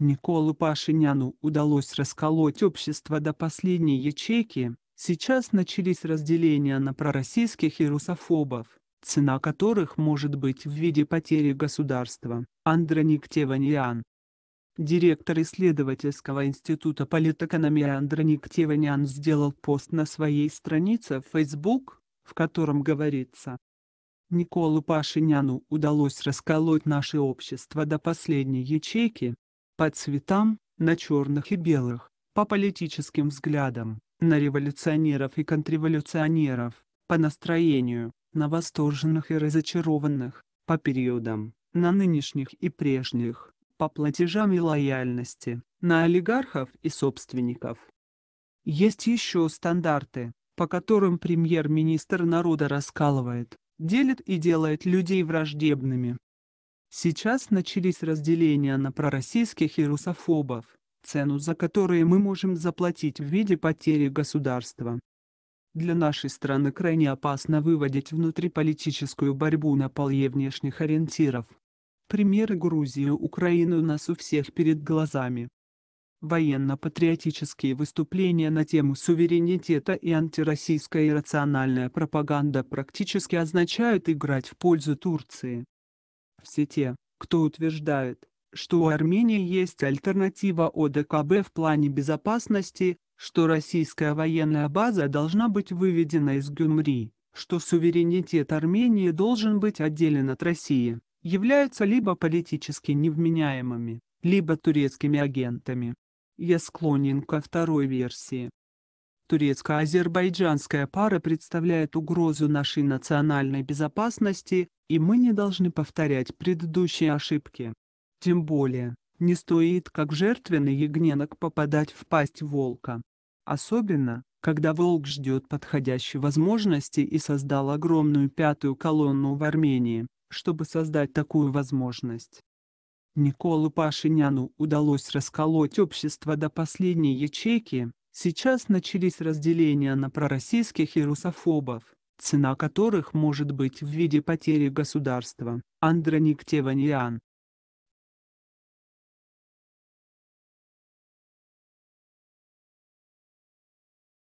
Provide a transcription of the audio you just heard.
Николу Пашиняну удалось расколоть общество до последней ячейки, сейчас начались разделения на пророссийских и русофобов, цена которых может быть в виде потери государства. Андроник Теваньян Директор исследовательского института политэкономии Андроник Теваньян сделал пост на своей странице в Facebook, в котором говорится Николу Пашиняну удалось расколоть наше общество до последней ячейки, по цветам, на черных и белых, по политическим взглядам, на революционеров и контрреволюционеров, по настроению, на восторженных и разочарованных, по периодам, на нынешних и прежних, по платежам и лояльности, на олигархов и собственников. Есть еще стандарты, по которым премьер-министр народа раскалывает, делит и делает людей враждебными, Сейчас начались разделения на пророссийских и русофобов, цену за которые мы можем заплатить в виде потери государства. Для нашей страны крайне опасно выводить внутриполитическую борьбу на поле внешних ориентиров. Примеры Грузии, Украины у нас у всех перед глазами. Военно-патриотические выступления на тему суверенитета и антироссийская иррациональная пропаганда практически означают играть в пользу Турции. Все те, кто утверждает, что у Армении есть альтернатива ОДКБ в плане безопасности, что российская военная база должна быть выведена из Гюмри, что суверенитет Армении должен быть отделен от России, являются либо политически невменяемыми, либо турецкими агентами. Я склонен ко второй версии. Турецко-азербайджанская пара представляет угрозу нашей национальной безопасности, и мы не должны повторять предыдущие ошибки. Тем более, не стоит как жертвенный ягненок попадать в пасть волка. Особенно, когда волк ждет подходящей возможности и создал огромную пятую колонну в Армении, чтобы создать такую возможность. Николу Пашиняну удалось расколоть общество до последней ячейки, Сейчас начались разделения на пророссийских и русофобов, цена которых может быть в виде потери государства. Андроник Теваньян